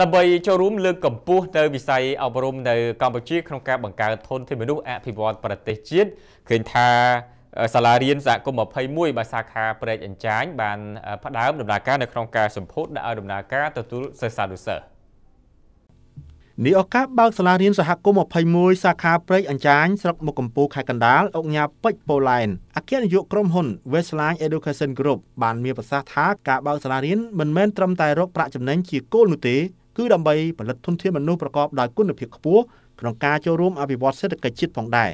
ដើម្បីចូលរួមលើកកម្ពស់ទៅវិស័យអប់រំនៅកម្ពុជាក្នុងការបង្កើតធនធានមនុស្សអភិវឌ្ឍប្រទេសជាតិឃើញថាសាលារៀនសហគមន៍21បាសាខាព្រែកអញ្ចាញបាន ផ្ដើម ដំណើរការ នៅក្នុងការសម្ពោធដាក់ឲ្យដំណើរការទទួលសិស្សានុសិស្សនេះឱកាសបើកសាលារៀនសហគមន៍21សាខាព្រែកអញ្ចាញស្រុកមុខកំពូលខេត្តកណ្ដាលអង្គញាពេជ្រប៉ូឡែនអគ្គនាយកក្រុមហ៊ុន Westline Education Group បានមានប្រសាសន៍ថាការបើកសាលារៀនមិនមែនត្រឹមតែរកប្រាក់ចំណេញជាគោលនោះទេគឺដើម្បីផលិតធនធានមនុស្សប្រកបដោយគុណភាពខ្ពស់ក្នុងការចូលរួមអភិវឌ្ឍសេដ្ឋកិច្ចជាតិផងដែរ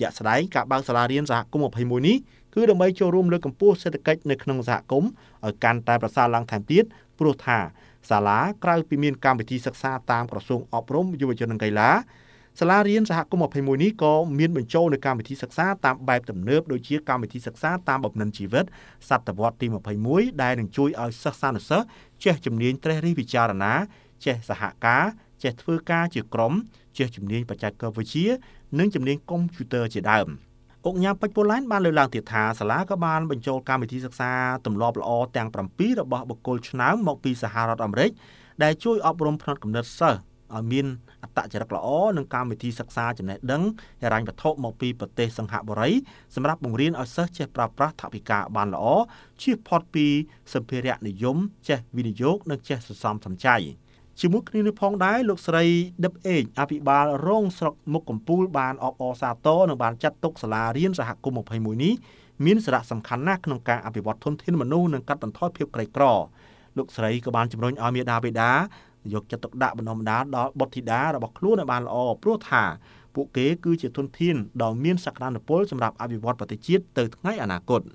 ជាក់ស្ដែងការបើកសាលារៀនសហគមន៍21នេះគឺដើម្បីចូលរួមលើកកម្ពស់សេដ្ឋកិច្ចនៅក្នុងសហគមន៍ឲ្យកាន់តែប្រសើរឡើងថែមទៀតព្រោះថា សាលាក្រៅពីមានកម្មវិធីសិក្សាតាមក្រសួងអប់រំយុវជននិងកីឡាសាលារៀនសហគមន៍21នេះក៏មានបញ្ចូលនៅកម្មវិធីសិក្សាតាមបែបទំនើបដូចជាកម្មវិធីសិក្សាតាមបំណិនជីវិតសតវត្សទី21ដែលនឹងជួយឲ្យសិស្សានុសិស្សចេះជំនាញត្រេះរិះពិចារណាចេះសហការចេះធ្វើការជាក្រុមចេះជំនាញបច្ចេកវិទ្យានិងជំនាញកុំព្យូទ័រជាដើមអង្គញាពេជ្រពូឡែនបានលើកឡើងទៀតថាសាលាក៏បានបញ្ចូលកម្មវិធីសិក្សាទម្លាប់ល្អទាំង7របស់បុគ្គលឆ្នើមមកពីសហរដ្ឋអាមេរិកដែលជួយអប់រំផ្នត់គំនិតសិស្សឲ្យមានអត្តចរិតល្អនិងកម្មវិធីសិក្សាចំណេះដឹងហិរញ្ញវត្ថុមកពីប្រទេសសិង្ហបុរីសម្រាប់បង្រៀនឲ្យសិស្សចេះប្រើប្រាស់ថវិកាបានល្អជៀសផុតពីសម្ភារៈនិយមចេះវិនិយោគនិងចេះសន្សំសំចៃ។ជាមួយគ្នានេះផងដែរលោកស្រីដិបអេងអភិបាលរងស្រុកមុខកំពូលបានអបអរសាទរនិងបានចាត់ទុកសាលារៀនសហគមន៍21នេះមានសារៈសំខាន់ណាស់ក្នុងការអភិវឌ្ឍធនធានមនុស្សនិងកាត់បន្ថយភាពក្រីក្រលោកស្រីក៏បានជំរុញឲ្យមាតាបិតាយកចិត្តទុកដាក់បណ្ដុំបណ្ដាលដល់បុត្រធីតារបស់ខ្លួនឲ្យបានល្អព្រោះថាពួកគេគឺជាធនធានដ៏មានសក្តានុពលសម្រាប់អភិវឌ្ឍប្រទេសជាតិទៅថ្ងៃអនាគត។